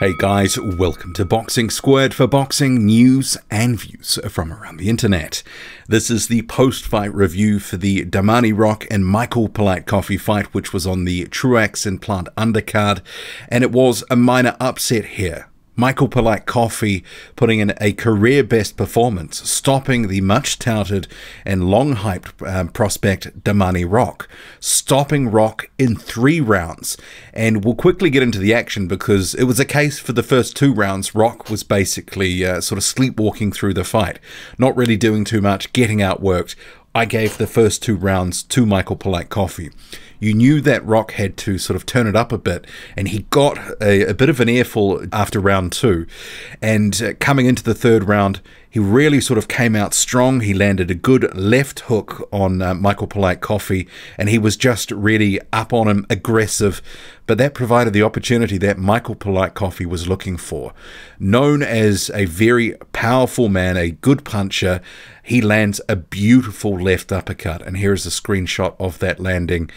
Hey guys, welcome to Boxing Squared for boxing news and views from around the internet. This is the post fight review for the Damani Rock and Michael Polite Coffee fight, which was on the Truax and Plant undercard, and it was a minor upset here. Michael Polite Coffee putting in a career best performance, stopping the much touted and long hyped um, prospect Damani Rock, stopping Rock in three rounds. And we'll quickly get into the action because it was a case for the first two rounds. Rock was basically uh, sort of sleepwalking through the fight, not really doing too much, getting outworked. I gave the first two rounds to Michael Polite Coffee you knew that Rock had to sort of turn it up a bit, and he got a, a bit of an earful after round two. And uh, coming into the third round, he really sort of came out strong. He landed a good left hook on uh, Michael Polite Coffee, and he was just really up on him, aggressive. But that provided the opportunity that Michael Polite Coffee was looking for. Known as a very powerful man, a good puncher, he lands a beautiful left uppercut. And here is a screenshot of that landing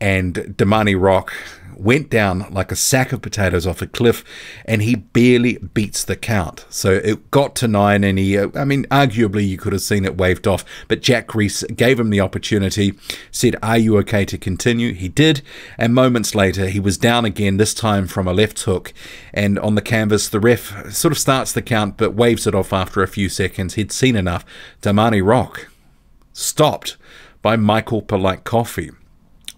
and Damani Rock went down like a sack of potatoes off a cliff and he barely beats the count. So it got to nine and he, uh, I mean, arguably you could have seen it waved off, but Jack Reese gave him the opportunity, said, Are you okay to continue? He did. And moments later, he was down again, this time from a left hook. And on the canvas, the ref sort of starts the count but waves it off after a few seconds. He'd seen enough. Damani Rock stopped by Michael Polite Coffee.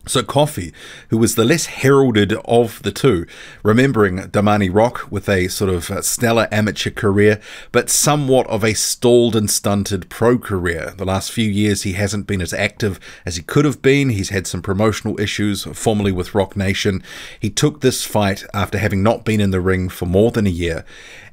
So Coffey, who was the less heralded of the two, remembering Damani Rock with a sort of uh, stellar amateur career, but somewhat of a stalled and stunted pro career. The last few years he hasn't been as active as he could have been. He's had some promotional issues, formerly with Rock Nation. He took this fight after having not been in the ring for more than a year,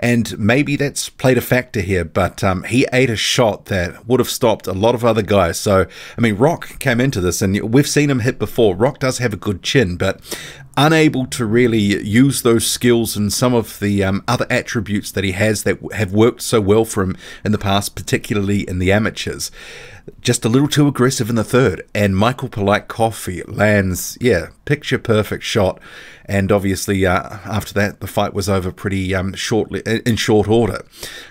and maybe that's played a factor here. But um, he ate a shot that would have stopped a lot of other guys. So I mean, Rock came into this, and we've seen him hit before before, Rock does have a good chin, but unable to really use those skills and some of the um, other attributes that he has that have worked so well for him in the past, particularly in the amateurs. Just a little too aggressive in the third, and Michael Polite Coffee lands, yeah, picture perfect shot and obviously, uh, after that, the fight was over pretty um, shortly in short order.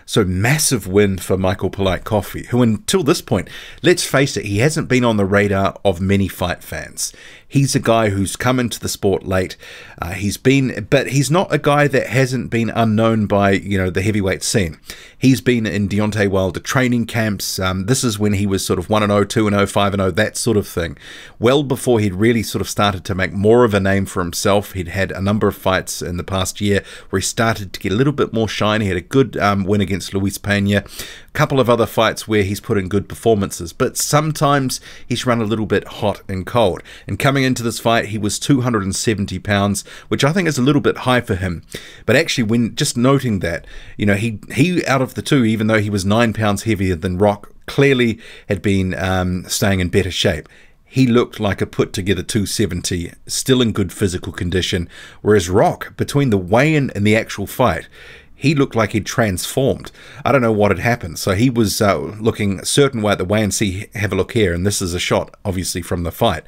So massive win for Michael Polite Coffee, who until this point, let's face it, he hasn't been on the radar of many fight fans. He's a guy who's come into the sport late. Uh, he's been, but he's not a guy that hasn't been unknown by you know the heavyweight scene. He's been in Deontay Wilder training camps. Um, this is when he was sort of one and 0, 2 and 0, 5 and 0, that sort of thing. Well before he'd really sort of started to make more of a name for himself. He He'd had a number of fights in the past year where he started to get a little bit more shine. He had a good um, win against Luis Pena, a couple of other fights where he's put in good performances, but sometimes he's run a little bit hot and cold. And coming into this fight, he was 270 pounds, which I think is a little bit high for him. But actually, when just noting that, you know, he he out of the two, even though he was nine pounds heavier than Rock, clearly had been um, staying in better shape he looked like a put together 270, still in good physical condition, whereas Rock, between the weigh in and the actual fight, he looked like he'd transformed. I don't know what had happened. So he was uh, looking a certain way at the weigh-in. See, have a look here, and this is a shot, obviously, from the fight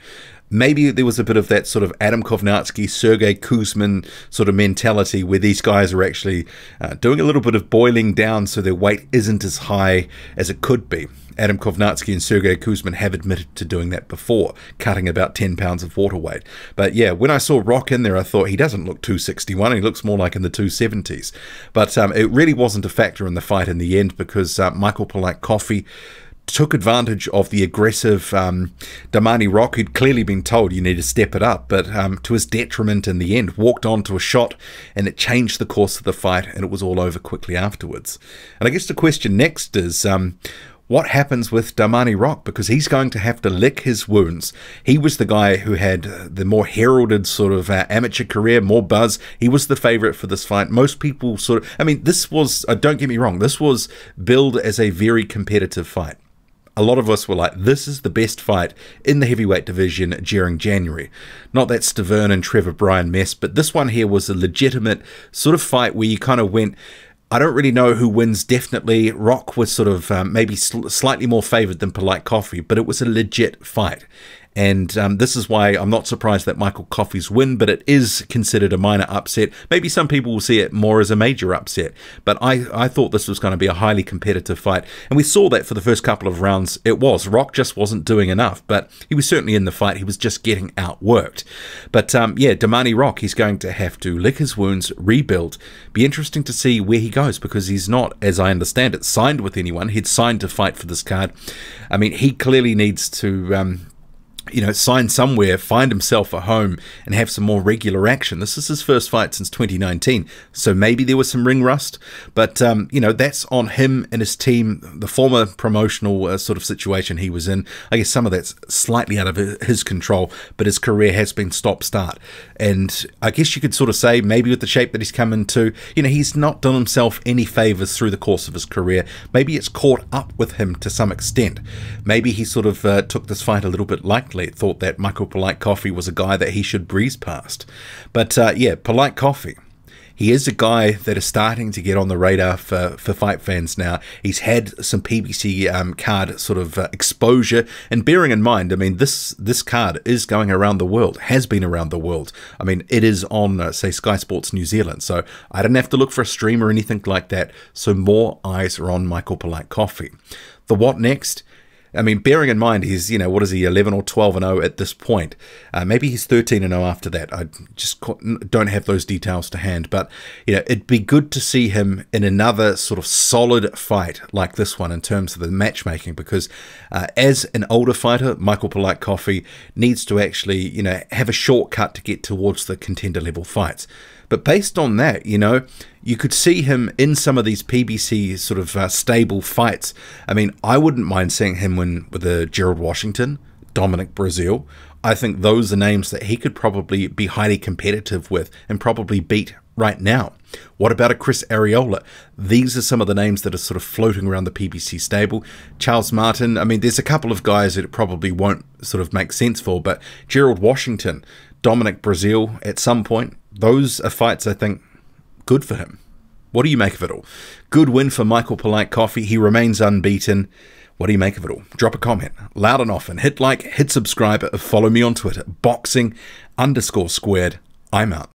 maybe there was a bit of that sort of Adam Kovnatsky, Sergey Kuzmin sort of mentality where these guys are actually uh, doing a little bit of boiling down so their weight isn't as high as it could be. Adam Kovnatsky and Sergey Kuzmin have admitted to doing that before, cutting about 10 pounds of water weight. But yeah, when I saw Rock in there, I thought he doesn't look 261, he looks more like in the 270s. But um, it really wasn't a factor in the fight in the end because uh, Michael Polite coffee took advantage of the aggressive um, Damani Rock, who'd clearly been told you need to step it up, but um, to his detriment in the end, walked on to a shot and it changed the course of the fight and it was all over quickly afterwards. And I guess the question next is. Um, what happens with Damani Rock? Because he's going to have to lick his wounds. He was the guy who had the more heralded sort of uh, amateur career, more buzz. He was the favorite for this fight. Most people sort of, I mean, this was, uh, don't get me wrong, this was billed as a very competitive fight a lot of us were like, this is the best fight in the heavyweight division during January. Not that Stavern and Trevor Bryan mess, but this one here was a legitimate sort of fight where you kind of went, I don't really know who wins definitely. Rock was sort of um, maybe sl slightly more favored than Polite Coffee, but it was a legit fight. And um, this is why I'm not surprised that Michael Coffey's win, but it is considered a minor upset. Maybe some people will see it more as a major upset, but I, I thought this was going to be a highly competitive fight. And we saw that for the first couple of rounds, it was. Rock just wasn't doing enough, but he was certainly in the fight. He was just getting outworked. But um, yeah, Damani Rock, he's going to have to lick his wounds, rebuild. Be interesting to see where he goes because he's not, as I understand it, signed with anyone. He'd signed to fight for this card. I mean, he clearly needs to. Um, you know, sign somewhere, find himself a home, and have some more regular action. This is his first fight since 2019, so maybe there was some ring rust, but um, you know, that's on him and his team. The former promotional uh, sort of situation he was in, I guess some of that's slightly out of his control, but his career has been stop start, and I guess you could sort of say maybe with the shape that he's come into, you know, he's not done himself any favors through the course of his career. Maybe it's caught up with him to some extent. Maybe he sort of uh, took this fight a little bit lightly thought that Michael Polite Coffee was a guy that he should breeze past. But uh, yeah, Polite Coffee. He is a guy that is starting to get on the radar for, for fight fans now. He's had some PBC um, card sort of uh, exposure, and bearing in mind, I mean, this this card is going around the world, has been around the world. I mean, it is on uh, say Sky Sports New Zealand, so I didn't have to look for a stream or anything like that. So more eyes are on Michael Polite Coffee. The what next? I mean, bearing in mind he's you know what is he eleven or twelve and zero oh at this point. Uh, maybe he's thirteen and zero oh after that. I just don't have those details to hand, but you know it'd be good to see him in another sort of solid fight like this one in terms of the matchmaking because uh, as an older fighter, Michael Polite Coffee needs to actually you know have a shortcut to get towards the contender level fights. But based on that, you know, you could see him in some of these PBC sort of uh, stable fights. I mean, I wouldn't mind seeing him win with a uh, Gerald Washington, Dominic Brazil. I think those are names that he could probably be highly competitive with and probably beat right now. What about a Chris Areola? These are some of the names that are sort of floating around the PBC stable. Charles Martin, I mean, there's a couple of guys that it probably won't sort of make sense for, but Gerald Washington, Dominic Brazil at some point, those are fights I think good for him. What do you make of it all? Good win for Michael Polite Coffee. He remains unbeaten. What do you make of it all? Drop a comment, loud and often. Hit like, hit subscribe, follow me on Twitter, boxing underscore squared. I'm out.